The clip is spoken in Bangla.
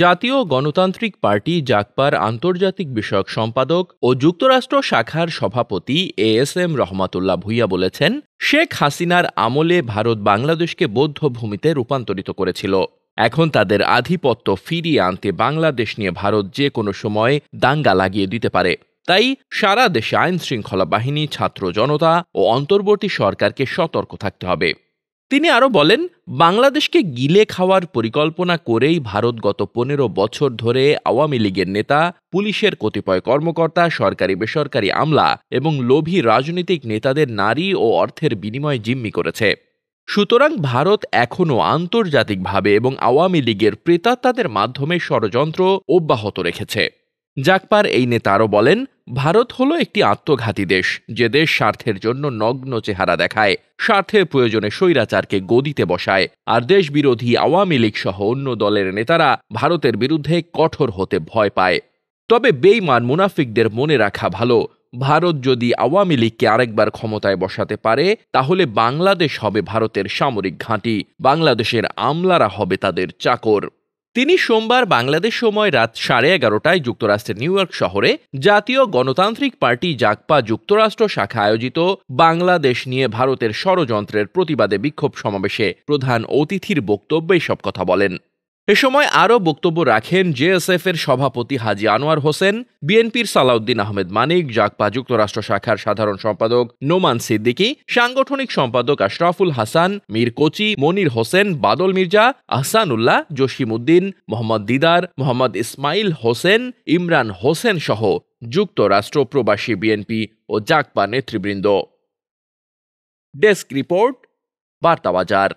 জাতীয় গণতান্ত্রিক পার্টি জাকপার আন্তর্জাতিক বিষয়ক সম্পাদক ও যুক্তরাষ্ট্র শাখার সভাপতি এ এস এম রহমাতুল্লাহ ভুইয়া বলেছেন শেখ হাসিনার আমলে ভারত বাংলাদেশকে বৌদ্ধ ভূমিতে রূপান্তরিত করেছিল এখন তাদের আধিপত্য ফিরিয়ে আনতে বাংলাদেশ নিয়ে ভারত যে কোনো সময় দাঙ্গা লাগিয়ে দিতে পারে তাই সারা দেশে আইনশৃঙ্খলা বাহিনী ছাত্র জনতা ও অন্তর্বর্তী সরকারকে সতর্ক থাকতে হবে তিনি আরও বলেন বাংলাদেশকে গিলে খাওয়ার পরিকল্পনা করেই ভারত গত পনেরো বছর ধরে আওয়ামী লীগের নেতা পুলিশের কতিপয় কর্মকর্তা সরকারি বেসরকারি আমলা এবং লোভী রাজনৈতিক নেতাদের নারী ও অর্থের বিনিময়ে জিম্মি করেছে সুতরাং ভারত এখনও আন্তর্জাতিকভাবে এবং আওয়ামী লীগের প্রেতাত্মাদের মাধ্যমে ষড়যন্ত্র অব্যাহত রেখেছে জাকপার এই নেতা আরও বলেন ভারত হলো একটি আত্মঘাতী দেশ যে দেশ স্বার্থের জন্য নগ্ন চেহারা দেখায় স্বার্থের প্রয়োজনে স্বৈরাচারকে গদিতে বসায় আর দেশ বিরোধী আওয়ামী লীগ সহ অন্য দলের নেতারা ভারতের বিরুদ্ধে কঠোর হতে ভয় পায় তবে বেইমান মুনাফিকদের মনে রাখা ভালো ভারত যদি আওয়ামী লীগকে আরেকবার ক্ষমতায় বসাতে পারে তাহলে বাংলাদেশ হবে ভারতের সামরিক ঘাঁটি বাংলাদেশের আমলারা হবে তাদের চাকর তিনি সোমবার বাংলাদেশ সময় রাত সাড়ে এগারোটায় যুক্তরাষ্ট্রের নিউ ইয়র্ক শহরে জাতীয় গণতান্ত্রিক পার্টি জাকপা যুক্তরাষ্ট্র শাখা আয়োজিত বাংলাদেশ নিয়ে ভারতের ষড়যন্ত্রের প্রতিবাদে বিক্ষোভ সমাবেশে প্রধান অতিথির বক্তব্যে সব কথা বলেন এ সময় আরও বক্তব্য রাখেন জেএসএফ এর সভাপতি হাজি আনোয়ার হোসেন বিএনপির সালাউদ্দিন আহমেদ মানিক জাকপা যুক্তরাষ্ট্র শাখার সাধারণ সম্পাদক নোমান সিদ্দিকী সাংগঠনিক সম্পাদক আশরাফুল হাসান মীর কোচি মনির হোসেন বাদল মির্জা আহসানুল্লাহ জসিমউদ্দিন মোহাম্মদ দিদার মোহাম্মদ ইসমাইল হোসেন ইমরান হোসেন সহ যুক্তরাষ্ট্র প্রবাসী বিএনপি ও জাকপা নেতৃবৃন্দ ডেস্ক রিপোর্ট বাজার